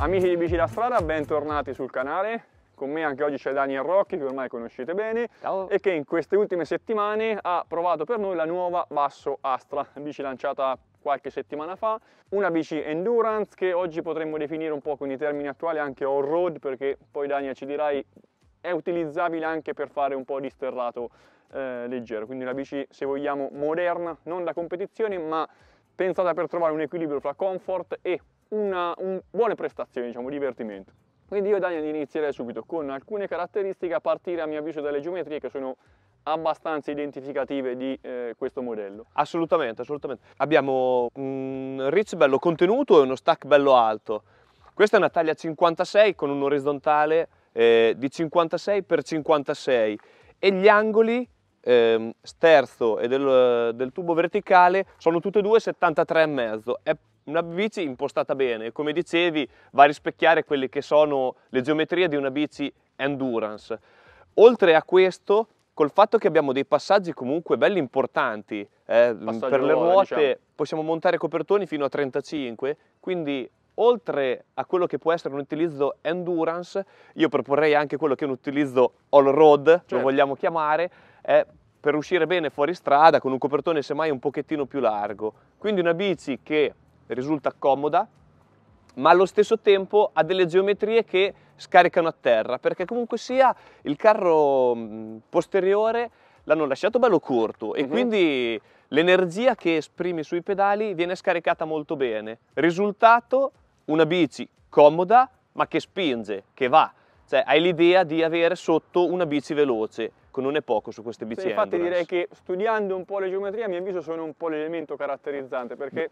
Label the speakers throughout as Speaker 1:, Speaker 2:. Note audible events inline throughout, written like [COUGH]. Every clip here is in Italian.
Speaker 1: Amici di Bici da Strada, bentornati sul canale. Con me anche oggi c'è Daniel Rocchi, che ormai conoscete bene, Ciao. e che in queste ultime settimane ha provato per noi la nuova Basso Astra, bici lanciata qualche settimana fa, una bici endurance che oggi potremmo definire un po' con i termini attuali anche on-road perché poi Dania ci dirai è utilizzabile anche per fare un po' di sterrato eh, leggero, quindi una bici se vogliamo moderna, non da competizione ma pensata per trovare un equilibrio fra comfort e una, un buone prestazioni, diciamo divertimento. Quindi io Daniel inizierei subito con alcune caratteristiche a partire a mio avviso dalle geometrie che sono abbastanza identificative di eh, questo modello.
Speaker 2: Assolutamente, assolutamente. Abbiamo un reach bello contenuto e uno stack bello alto. Questa è una taglia 56 con un orizzontale eh, di 56 x 56 e gli angoli eh, sterzo e del, del, tubo verticale sono tutti e due 73,5. È una bici impostata bene, come dicevi va a rispecchiare quelle che sono le geometrie di una bici endurance. Oltre a questo col fatto che abbiamo dei passaggi comunque belli importanti eh, mm, per le diciamo. ruote, diciamo. possiamo montare copertoni fino a 35, quindi oltre a quello che può essere un utilizzo endurance, io proporrei anche quello che è un utilizzo all-road, certo. lo vogliamo chiamare, eh, per uscire bene fuori strada con un copertone semmai un pochettino più largo. Quindi una bici che risulta comoda, ma allo stesso tempo ha delle geometrie che scaricano a terra, perché comunque sia il carro mm, posteriore l'hanno lasciato bello corto e uh mhm. -huh. quindi l'energia che esprime sui pedali viene scaricata molto bene. Risultato, una bici comoda ma che spinge, che va. Cioè hai l'idea di avere sotto una bici veloce, non è poco su queste bici sì, Infatti endurance.
Speaker 1: direi che studiando un po' le geometrie a mio avviso sono un po' l'elemento caratterizzante perché... Beh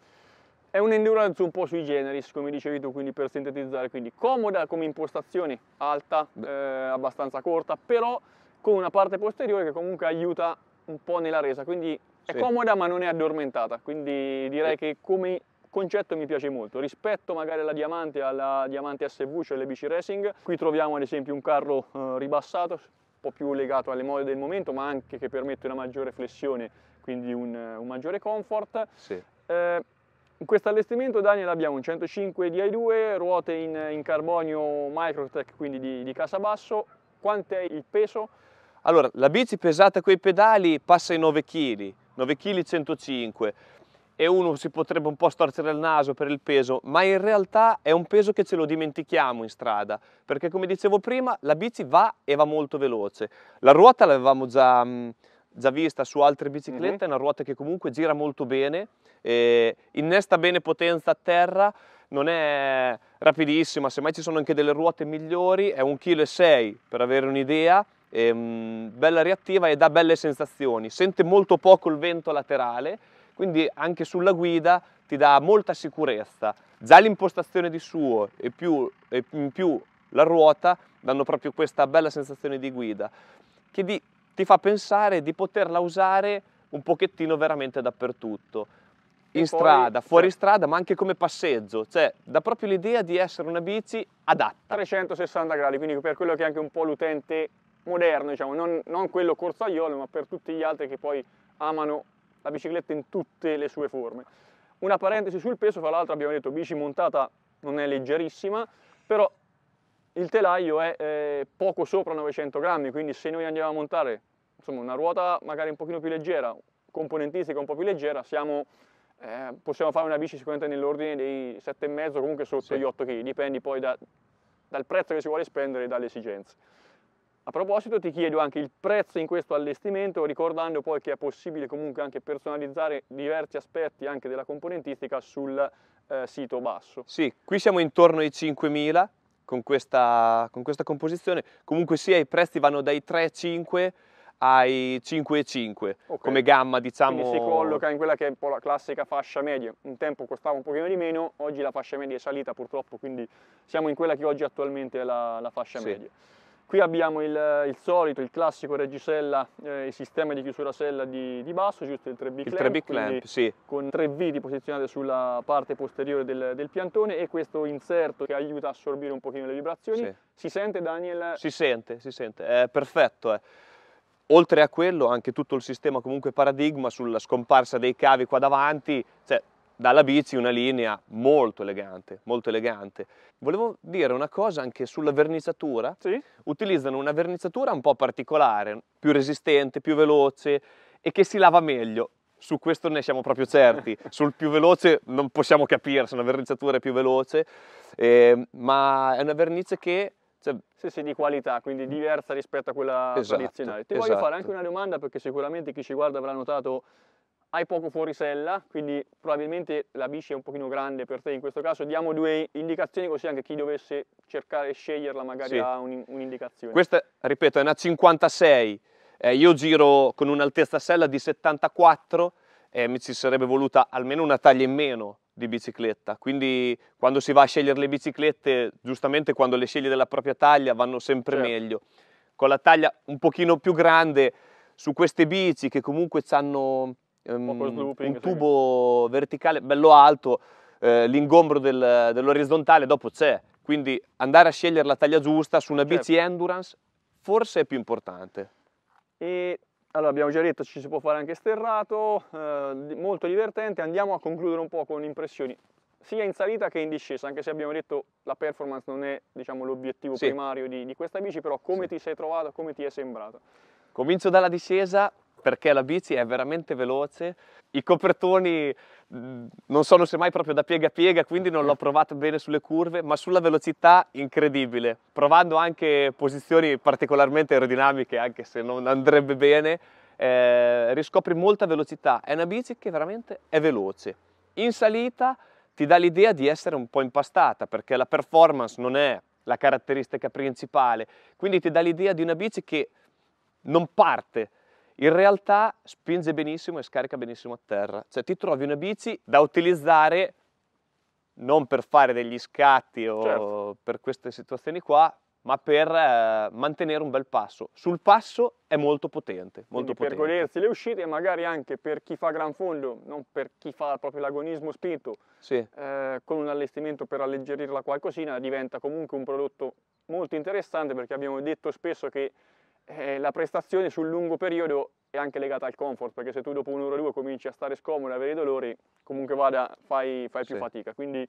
Speaker 1: è un endurance un po' sui generis, come dicevi tu, quindi per sintetizzare, quindi comoda come impostazione, alta, eh, abbastanza corta, però con una parte posteriore che comunque aiuta un po' nella resa, quindi
Speaker 2: è sì. comoda ma
Speaker 1: non è addormentata, quindi direi sì. che come concetto mi piace molto. Rispetto magari alla Diamante, alla Diamante SV, cioè le bici racing, qui troviamo ad esempio un carro eh, ribassato, un po' più legato alle mode del momento, ma anche che permette una maggiore flessione, quindi un, un maggiore comfort. Sì. Eh, in questo allestimento Daniel abbiamo un 105 DI2, ruote in, in carbonio Microtech, quindi di, di Casabasso. Quanto è il peso?
Speaker 2: Allora, la bici pesata con i pedali passa i 9 kg, 9 kg 105 e uno si potrebbe un po' storcere il naso per il peso, ma in realtà è un peso che ce lo dimentichiamo in strada, perché come dicevo prima la bici va e va molto veloce. La ruota l'avevamo già... Mh, già vista su altre biciclette, mhm. è mm-hmm. una ruota che comunque gira molto bene, eh, innesta bene potenza a terra, non è rapidissima, semmai ci sono anche delle ruote migliori, è 1,6 kg per avere un'idea, ehm, bella reattiva e dà belle sensazioni, sente molto poco il vento laterale, quindi anche sulla guida ti dà molta sicurezza, già l'impostazione di suo e, più, e in più la ruota danno proprio questa bella sensazione di guida che di ti fa pensare di poterla usare un pochettino veramente dappertutto. In e strada, poi, fuori strada, ma anche come passeggio, cioè dà proprio l'idea di essere
Speaker 1: una bici adatta. 360 gradi, quindi per quello che è anche un po' l'utente moderno, diciamo, non, non quello corsaiolo, ma per tutti gli altri che poi amano la bicicletta in tutte le sue forme. Una parentesi sul peso, fra l'altro abbiamo detto bici montata non è leggerissima, però il telaio è eh, poco sopra 900 grammi, quindi se noi andiamo a montare insomma, una ruota magari un pochino più leggera, componentistica un po' più leggera, siamo, eh, possiamo fare una bici sicuramente nell'ordine dei 7,5, comunque sotto sì. gli 8 kg, dipende poi da, dal prezzo che si vuole spendere e dalle esigenze. A proposito ti chiedo anche il prezzo in questo allestimento, ricordando poi che è possibile comunque anche personalizzare diversi aspetti anche della componentistica sul eh, sito basso.
Speaker 2: Sì, qui siamo intorno ai 5.000 con questa, con questa composizione. Comunque sia i prezzi vanno dai 3,5 ai 5,5 okay. come gamma diciamo. Quindi si colloca in
Speaker 1: quella che è un po' la classica fascia media, un tempo costava un pochino di meno, oggi la fascia media è salita purtroppo, quindi siamo in quella che oggi attualmente è la, la fascia sì. media. Qui abbiamo il, il solito, il classico reggisella, eh, il sistema di chiusura sella di, di basso, giusto il 3B clamp, il 3B clamp sì. con 3 viti posizionate sulla parte posteriore del, del, piantone e questo inserto che aiuta a assorbire un pochino le vibrazioni. Sì. Si sente Daniel?
Speaker 2: Si sente, si sente, è perfetto. Eh. Oltre a quello anche tutto il sistema comunque paradigma sulla scomparsa dei cavi qua davanti, cioè dalla bici una linea molto elegante, molto elegante. Volevo dire una cosa anche sulla verniciatura. Sì. Utilizzano una verniciatura un po' particolare, più resistente, più veloce e che si lava meglio. Su questo ne siamo proprio certi. [LAUGHS] Sul più veloce non possiamo capire se una verniciatura è più veloce, eh, ma è
Speaker 1: una vernice che cioè, se sei di qualità, quindi diversa rispetto a quella esatto, tradizionale. Ti esatto. voglio fare esatto. anche una domanda perché sicuramente chi ci guarda avrà notato hai poco fuori sella, quindi probabilmente la bici è un pochino grande per te in questo caso, diamo due indicazioni così anche chi dovesse cercare e sceglierla magari sì. ha un'indicazione. Questa,
Speaker 2: ripeto, è una 56, eh, io giro con un'altezza sella di 74 e eh, mi ci sarebbe voluta almeno una taglia in meno di bicicletta, quindi quando si va a scegliere le biciclette, giustamente quando le scegli della propria taglia vanno sempre certo. meglio. Con la taglia un pochino più grande su queste bici che comunque hanno um, un ehm, tubo verticale bello alto, eh, l'ingombro del, dell'orizzontale dopo c'è, quindi andare a scegliere la taglia giusta su una bici certo. endurance forse è più importante.
Speaker 1: E allora abbiamo già detto ci si può fare anche sterrato, eh, molto divertente, andiamo a concludere un po' con impressioni sia in salita che in discesa, anche se abbiamo detto la performance non è diciamo, l'obiettivo sì. primario di, di, questa bici, però come sì. ti sei trovato, come ti è sembrato?
Speaker 2: Comincio dalla discesa, perché la bici è veramente veloce, i copertoni mm, non sono semmai proprio da piega a piega, quindi non l'ho provato bene sulle curve, ma sulla velocità incredibile, provando anche posizioni particolarmente aerodinamiche, anche se non andrebbe bene, eh, riscopri molta velocità, è una bici che veramente è veloce. In salita ti dà l'idea di essere un po' impastata, perché la performance non è la caratteristica principale, quindi ti dà l'idea di una bici che non parte, in realtà spinge benissimo e scarica benissimo a terra. Cioè ti trovi una bici da utilizzare non per fare degli scatti o certo. per queste situazioni qua, ma per eh, mantenere un bel passo. Sul passo è molto potente. Molto potente. per godersi
Speaker 1: le uscite, magari anche per chi fa gran fondo, non per chi fa proprio l'agonismo spinto, sì. eh, con un allestimento per alleggerirla qualcosina, diventa comunque un prodotto molto interessante perché abbiamo detto spesso che eh, la prestazione sul lungo periodo è anche legata al comfort, perché se tu dopo un'ora o due cominci a stare scomodo e avere i dolori, comunque vada, fai, fai più sì. fatica. Quindi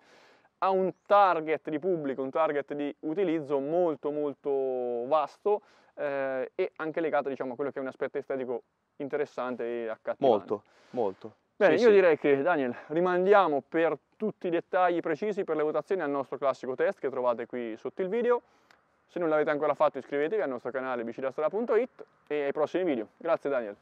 Speaker 1: ha un target di pubblico, un target di utilizzo molto molto vasto eh, e anche legato diciamo, a quello che è un aspetto estetico interessante e accattivante. Molto,
Speaker 2: molto. Bene, sì, io sì.
Speaker 1: direi che Daniel, rimandiamo per tutti i dettagli precisi per le votazioni al nostro classico test che trovate qui sotto il video. Se non l'avete ancora fatto iscrivetevi al nostro canale biciclastra.it e ai prossimi video. Grazie Daniel.